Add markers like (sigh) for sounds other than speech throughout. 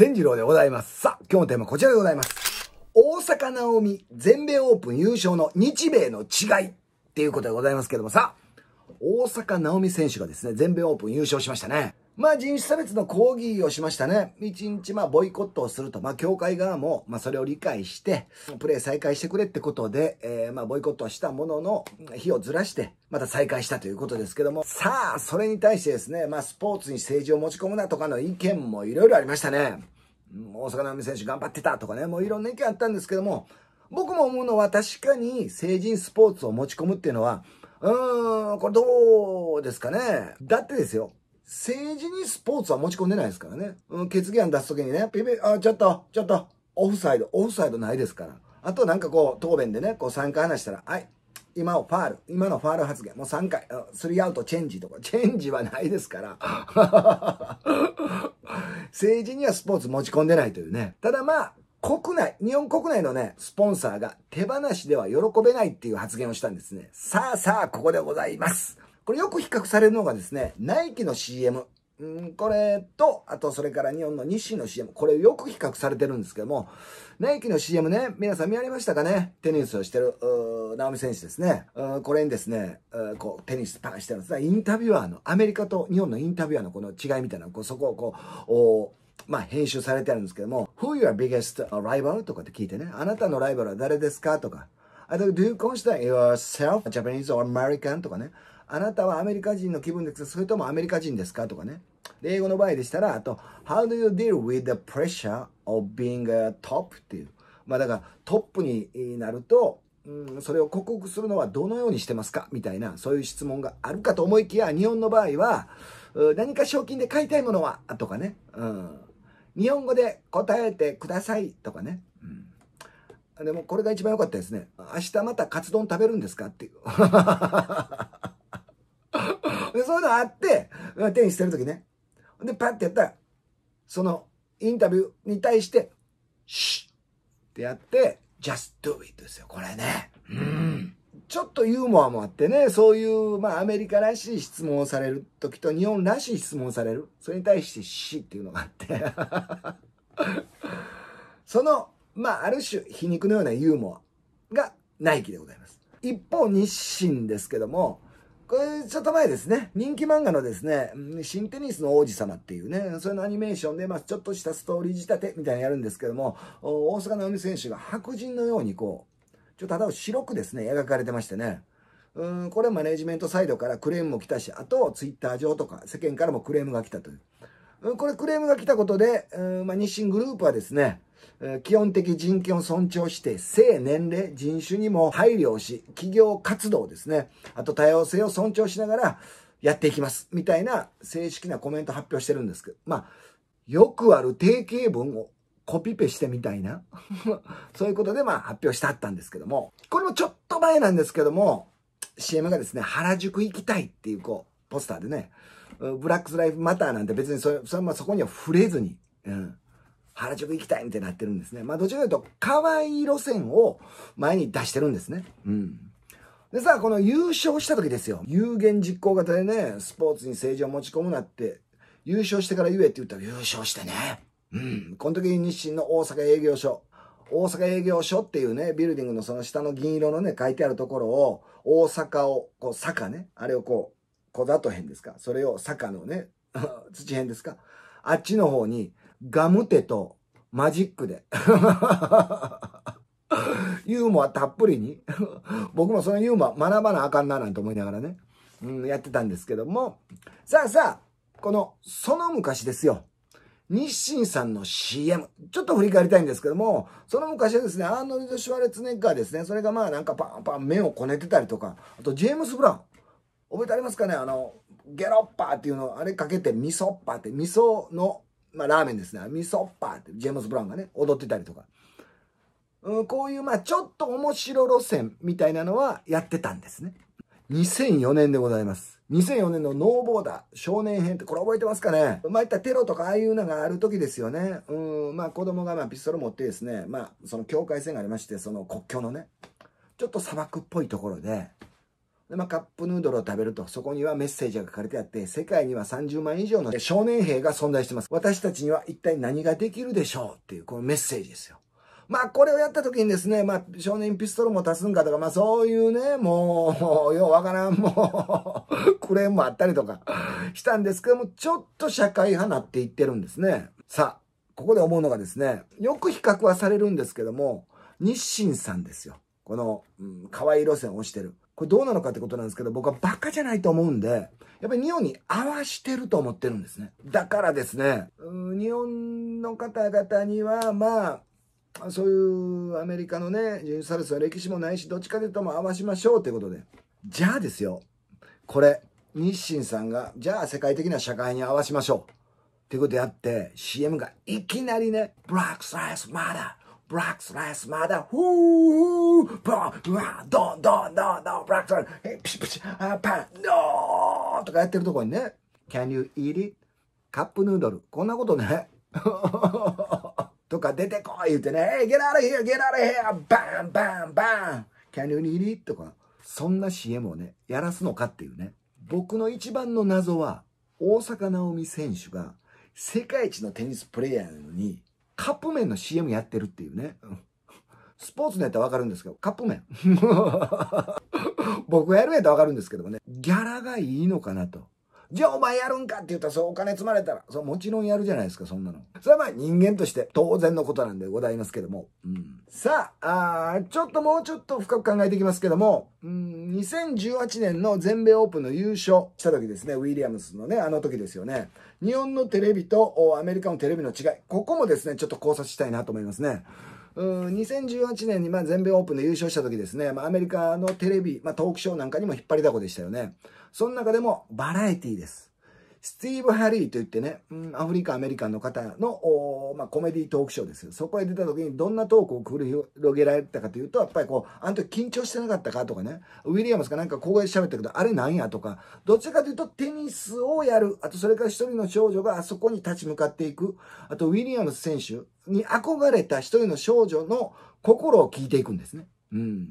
善次郎でございます。さあ、今日のテーマはこちらでございます。大阪なおみ全米オープン優勝の日米の違いっていうことでございますけどもさ、大阪なおみ選手がですね、全米オープン優勝しましたね。まあ人種差別の抗議をしましたね。一日まあボイコットをすると、まあ教会側もまあそれを理解して、プレイ再開してくれってことで、えー、まあボイコットしたものの日をずらして、また再開したということですけども、さあ、それに対してですね、まあスポーツに政治を持ち込むなとかの意見もいろいろありましたね。大阪直美選手頑張ってたとかね、もういろんな意見あったんですけども、僕も思うのは確かに成人スポーツを持ち込むっていうのは、うーん、これどうですかね。だってですよ。政治にスポーツは持ち込んでないですからね。うん、決議案出すときにね、ピピ、あ、ちょっと、ちょっと、オフサイド、オフサイドないですから。あとなんかこう、答弁でね、こう3回話したら、はい、今をファール、今のファール発言、もう3回、スリーアウトチェンジとか、チェンジはないですから。(laughs) 政治にはスポーツ持ち込んでないというね。ただまあ、国内、日本国内のね、スポンサーが手放しでは喜べないっていう発言をしたんですね。さあさあ、ここでございます。これよく比較されるのがですね、ナイキの CM。これと、あとそれから日本の日清の CM。これよく比較されてるんですけども、ナイキの CM ね、皆さん見られましたかねテニスをしてる、ナオミ選手ですね。これにですね、こう、テニスパンしてるんですが、インタビュアーの、アメリカと日本のインタビュアーのこの違いみたいな、こうそこをこう、まあ、編集されてあるんですけども、Who your biggest rival? とかって聞いてね、あなたのライバルは誰ですかとか、あと、Do you consider yourself Japanese or American? とかね、あなたはアメリカ人の気分ですかそれともアメリカ人ですかとかね。英語の場合でしたら、あと、How do you deal with the pressure of being a top? っていう。まあだから、トップになると、うん、それを克服するのはどのようにしてますかみたいな、そういう質問があるかと思いきや、日本の場合は、何か賞金で買いたいものはとかね、うん。日本語で答えてくださいとかね。うんでもこれが一番良かったですね。明日またカツ丼食べるんですかっていう。で、そういうのあって、手に捨てるときね。で、パッてやったら、そのインタビューに対して、シッってやって、just do it ですよ、これね。うん。ちょっとユーモアもあってね、そういう、まあ、アメリカらしい質問をされるときと、日本らしい質問をされる。それに対して、シっていうのがあって (laughs) その、まあ、ある種、皮肉のようなユーモアがナイキでございます。一方、日清ですけども、これ、ちょっと前ですね、人気漫画のですね、新テニスの王子様っていうね、それのアニメーションで、まあ、ちょっとしたストーリー仕立てみたいなのやるんですけども、大阪の海選手が白人のようにこう、ちょっとただ白くですね、描かれてましてね。うんこれマネジメントサイドからクレームも来たし、あとツイッター上とか世間からもクレームが来たという。これクレームが来たことで、うんまあ、日清グループはですね、基本的人権を尊重して、性、年齢、人種にも配慮をし、企業活動ですね、あと多様性を尊重しながらやっていきます、みたいな正式なコメント発表してるんですけど、まあ、よくある定型文をコピペしてみたいな、(laughs) そういうことでまあ発表してあったんですけども、これもちょっと前なんですけども、CM がですね、原宿行きたいっていうこう、ポスターでね、ブラックスライフマターなんて別にそれ、それまそこには触れずに、うん、原宿行きたいみたいになってるんですね。まあ、どちらかというと、可愛い路線を前に出してるんですね。うん。でさ、この優勝した時ですよ。有言実行型でね、スポーツに政治を持ち込むなって、優勝してから言えって言ったら優勝してね。うん。この時に日清の大阪営業所。大阪営業所っていうね、ビルディングのその下の銀色のね、書いてあるところを、大阪を、こう、坂ね。あれをこう、小里編ですかそれを坂のね、(laughs) 土編ですかあっちの方に、ガムテとマジックで (laughs) ユーモアたっぷりに僕もそのユーモア学ばなあかんななんて思いながらね、うん、やってたんですけども、さあさあ、この、その昔ですよ。日清さんの CM。ちょっと振り返りたいんですけども、その昔はですね、アーノルド・シュワレツネッガーですね、それがまあなんかパンパン目をこねてたりとか、あとジェームス・ブラウン。覚えてありますかねあの、ゲロッパーっていうのあれかけて、味噌っーって、味噌のまあ、ラーメンですね。味噌っパーって、ジェームズ・ブラウンがね、踊ってたりとか。うん、こういう、まあ、ちょっと面白路線みたいなのはやってたんですね。2004年でございます。2004年のノーボーダー少年編って、これ覚えてますかねまあ、いったテロとかああいうのがある時ですよね。うん、まあ、子供がまあピストル持ってですね、まあ、その境界線がありまして、その国境のね、ちょっと砂漠っぽいところで、で、まあ、カップヌードルを食べると、そこにはメッセージが書かれてあって、世界には30万以上の少年兵が存在してます。私たちには一体何ができるでしょうっていう、このメッセージですよ。まあ、これをやった時にですね、まあ、少年ピストルも足すんかとか、まあ、そういうね、もう、も (laughs) うようわからん、もう (laughs) クレームもあったりとか、したんですけども、ちょっと社会派なっていってるんですね。さあ、ここで思うのがですね、よく比較はされるんですけども、日清さんですよ。この、うん、可愛い路線を押してる。これどうなのかってことなんですけど、僕はバカじゃないと思うんで、やっぱり日本に合わしてると思ってるんですね。だからですね、日本の方々には、まあ、そういうアメリカのね、人種差別は歴史もないし、どっちかというとも合わしましょうっいうことで。じゃあですよ、これ、日清さんが、じゃあ世界的な社会に合わしましょう。っていうことであって、CM がいきなりね、Black Lives Matter! ブラックスライスマダー、ウー、ふパーうわどんどんどんどん Black Lives m a シピパンドーとかやってるとこにね Can you eat it? カップヌードル。こんなことね。(laughs) とか出てこい言ってね。Hey, get out of here! Get out of here! バンバンバン !Can you eat it? とか。そんな CM をね、やらすのかっていうね。僕の一番の謎は、大坂なおみ選手が世界一のテニスプレーヤーに、カップ麺の CM やってるっていうね。スポーツのやったらわかるんですけど、カップ麺。(laughs) 僕がやるやったらわかるんですけどもね、ギャラがいいのかなと。じゃあお前やるんかって言ったら、そうお金積まれたら、そうもちろんやるじゃないですか、そんなの。それはまあ人間として当然のことなんでございますけども。うん、さああ、ちょっともうちょっと深く考えていきますけども、うん、2018年の全米オープンの優勝した時ですね、ウィリアムスのね、あの時ですよね。日本のテレビとアメリカのテレビの違い。ここもですね、ちょっと考察したいなと思いますね。うん2018年にまあ全米オープンで優勝した時ですね、まあ、アメリカのテレビ、まあ、トークショーなんかにも引っ張りだこでしたよね。その中でもバラエティーです。スティーブ・ハリーといってね、アフリカ・アメリカンの方の、まあ、コメディトークショーですよ。そこへ出た時にどんなトークを繰り広げられたかというと、やっぱりこう、あの時緊張してなかったかとかね、ウィリアムスかなんかここで喋ったけど、あれなんやとか、どちらかというとテニスをやる、あとそれから一人の少女があそこに立ち向かっていく、あとウィリアムス選手に憧れた一人の少女の心を聞いていくんですね。うん。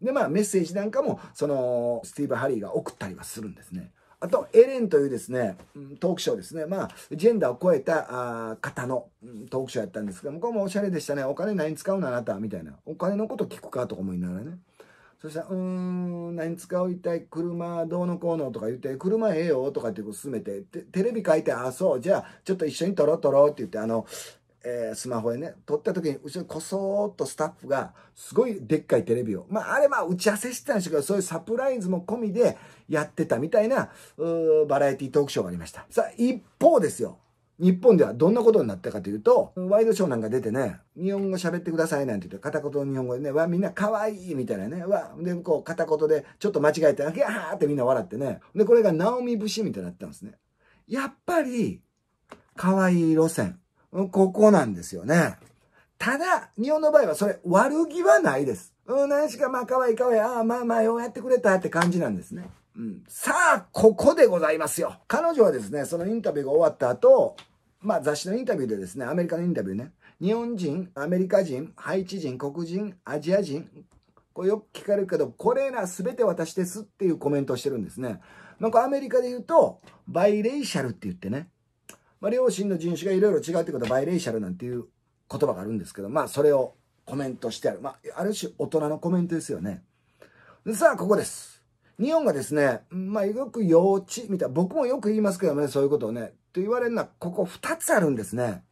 で、まあメッセージなんかも、その、スティーブ・ハリーが送ったりはするんですね。あと、エレンというですね、トークショーですね。まあ、ジェンダーを超えたあ方のトークショーやったんですけども、これもおしゃれでしたね。お金何使うのあなたみたいな。お金のこと聞くかとか思いながらね。そしたら、うーん、何使う一体車どうのこうのとか言って、車ええよとかって進めて、テレビ書いて、あ、そう、じゃあちょっと一緒に撮ろう撮ろうって言って、あの、えー、スマホでね、撮った時に、後ろにこそーっとスタッフが、すごいでっかいテレビを、まあ、あれまあ、打ち合わせしてたんでしょうけど、そういうサプライズも込みでやってたみたいな、バラエティトークショーがありました。さあ、一方ですよ。日本ではどんなことになったかというと、ワイドショーなんか出てね、日本語喋ってくださいなんて言って、片言の日本語でね、わ、みんな可愛いみたいなね、わ、で、こう、片言でちょっと間違えて、ギャーってみんな笑ってね。で、これがナオミ節みたいになったんですね。やっぱり、可愛い路線。ここなんですよね。ただ、日本の場合はそれ悪気はないです。うん、何しかまあ可愛い可愛い、ああまあまあようやってくれたって感じなんですね。うん、さあ、ここでございますよ。彼女はですね、そのインタビューが終わった後、まあ雑誌のインタビューでですね、アメリカのインタビューね、日本人、アメリカ人、ハイチ人、黒人、アジア人、これよく聞かれるけど、これらべて私ですっていうコメントをしてるんですね。なんかアメリカで言うと、バイレイシャルって言ってね、まあ、両親の人種がいろいろ違うってことはバイレーシャルなんていう言葉があるんですけど、まあ、それをコメントしてある。まあ、ある種大人のコメントですよね。さあ、ここです。日本がですね、まあ、よく幼稚みたいな、僕もよく言いますけどね、そういうことをね、と言われるのは、ここ2つあるんですね。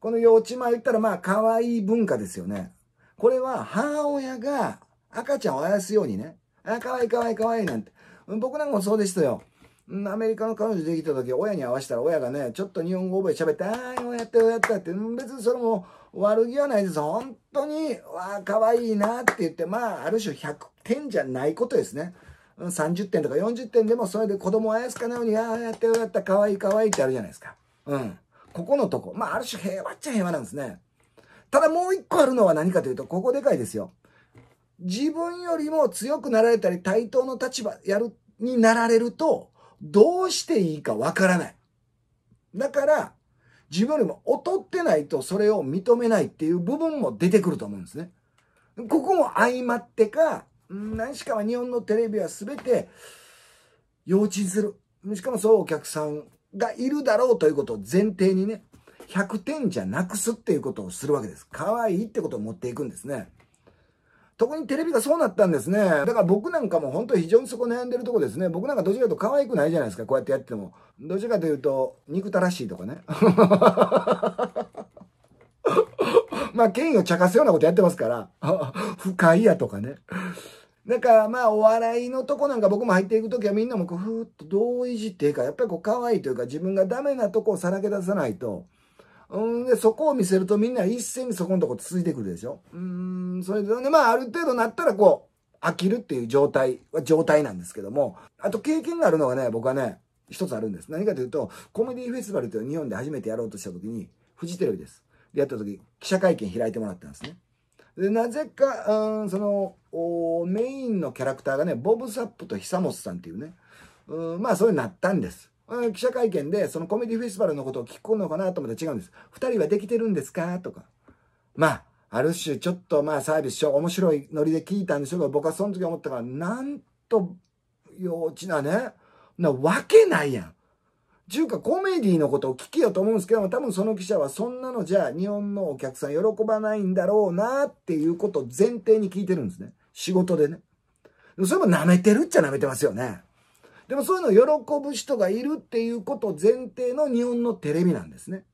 この幼稚前言ったら、まあ、可愛い文化ですよね。これは、母親が赤ちゃんをあやすようにね、あ、可愛い可愛い可愛いなんて。僕なんかもそうでしたよ。アメリカの彼女できた時、親に会わせたら親がね、ちょっと日本語覚え喋って、ああ、ようやったようやったって、別にそれも悪気はないです。本当に、わあ、可愛いなって言って、まあ、ある種100点じゃないことですね。30点とか40点でもそれで子供をあやすかなように、ああ、やったよやった、可愛い可愛いってあるじゃないですか。うん。ここのとこ。まあ、ある種平和っちゃ平和なんですね。ただもう一個あるのは何かというと、ここでかいですよ。自分よりも強くなられたり、対等の立場やる、になられると、どうしていいかわからない。だから、自分よりも劣ってないとそれを認めないっていう部分も出てくると思うんですね。ここも相まってか、何しかは日本のテレビは全て幼稚する。しかもそうお客さんがいるだろうということを前提にね、100点じゃなくすっていうことをするわけです。可愛いってことを持っていくんですね。特にテレビがそうなったんですね。だから僕なんかも本当非常にそこ悩んでるとこですね。僕なんかどちらかと可愛くないじゃないですか。こうやってやっても。どちらかというと、憎たらしいとかね。(laughs) まあ、権威を茶化すようなことやってますから。(laughs) 不快やとかね。だからまあお笑いのとこなんか僕も入っていくときはみんなもこうふーっと同意じっていいか、やっぱりこう可愛いというか自分がダメなとこをさらけ出さないと、うんで、そこを見せるとみんな一斉にそこのとこ続いてくるでしょ。うん、それで、ね、まあある程度なったらこう、飽きるっていう状態は状態なんですけども、あと経験があるのがね、僕はね、一つあるんです。何かというと、コメディフェスティバルという日本で初めてやろうとした時に、フジテレビです。で、やった時、記者会見開いてもらったんですね。で、なぜか、うん、そのお、メインのキャラクターがね、ボブ・サップと久本さんっていうね、うん、まあ、そういのになったんです。記者会見でそのコメディフェスティバルのことを聞くのかなと思ったら違うんです。二人はできてるんですかとか。まあ、ある種ちょっとまあサービスしよう、面白いノリで聞いたんでしょうけど、僕はその時思ったから、なんと幼稚なね、なわけないやん。ちゅうかコメディのことを聞きようと思うんですけども、多分その記者はそんなのじゃ日本のお客さん喜ばないんだろうなっていうことを前提に聞いてるんですね。仕事でね。それも舐めてるっちゃ舐めてますよね。でもそういうのを喜ぶ人がいるっていうこと前提の日本のテレビなんですね。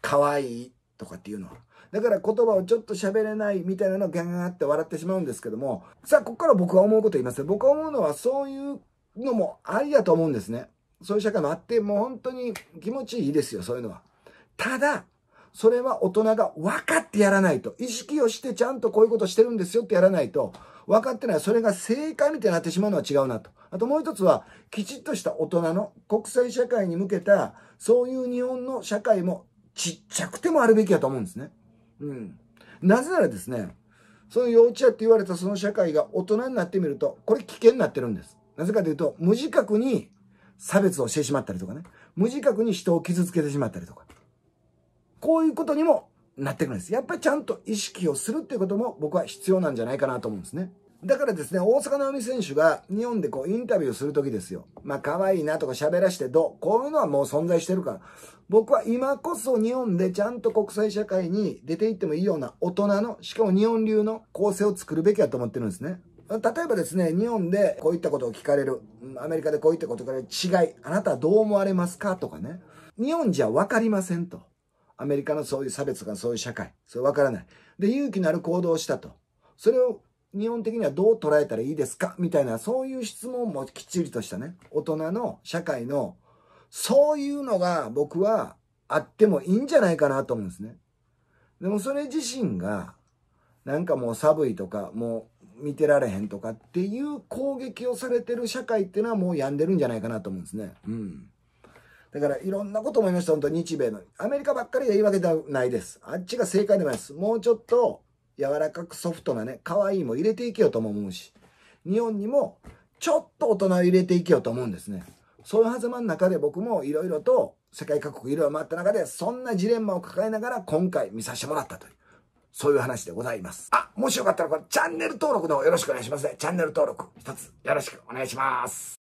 可愛いとかっていうのは。だから言葉をちょっと喋れないみたいなのをガンガンって笑ってしまうんですけども、さあ、ここから僕は思うこと言いますね。僕は思うのはそういうのもありだと思うんですね。そういう社会もあって、もう本当に気持ちいいですよ、そういうのは。ただ、それは大人が分かってやらないと。意識をしてちゃんとこういうことしてるんですよってやらないと、分かってない。それが正解みたいになってしまうのは違うなと。あともう一つは、きちっとした大人の国際社会に向けた、そういう日本の社会もちっちゃくてもあるべきやと思うんですね。うん。なぜならですね、その幼稚園って言われたその社会が大人になってみると、これ危険になってるんです。なぜかというと、無自覚に差別をしてしまったりとかね。無自覚に人を傷つけてしまったりとか。こういうことにもなってくるんです。やっぱりちゃんと意識をするっていうことも僕は必要なんじゃないかなと思うんですね。だからですね、大坂なおみ選手が日本でこうインタビューするときですよ。まあ可愛いなとか喋らしてどうこういうのはもう存在してるから。僕は今こそ日本でちゃんと国際社会に出ていってもいいような大人の、しかも日本流の構成を作るべきだと思ってるんですね。例えばですね、日本でこういったことを聞かれる。アメリカでこういったことから違い。あなたはどう思われますかとかね。日本じゃわかりませんと。アメリカのそういう差別がそういう社会。それわからない。で、勇気のある行動をしたと。それを日本的にはどう捉えたらいいですかみたいな、そういう質問もきっちりとしたね。大人の社会の、そういうのが僕はあってもいいんじゃないかなと思うんですね。でもそれ自身が、なんかもう寒いとか、もう見てられへんとかっていう攻撃をされてる社会っていうのはもう病んでるんじゃないかなと思うんですね。うん。だからいろんなこと思いました、本当日米の。アメリカばっかりがいいわけではないです。あっちが正解でもないです。もうちょっと柔らかくソフトなね、可愛いも入れていけようとも思うし、日本にもちょっと大人を入れていけようと思うんですね。そういうはずまの中で僕もいろいろと世界各国いろいろ回った中で、そんなジレンマを抱えながら今回見させてもらったという。そういう話でございます。あ、もしよかったらこのチャンネル登録の方よろしくお願いしますね。チャンネル登録一つよろしくお願いします。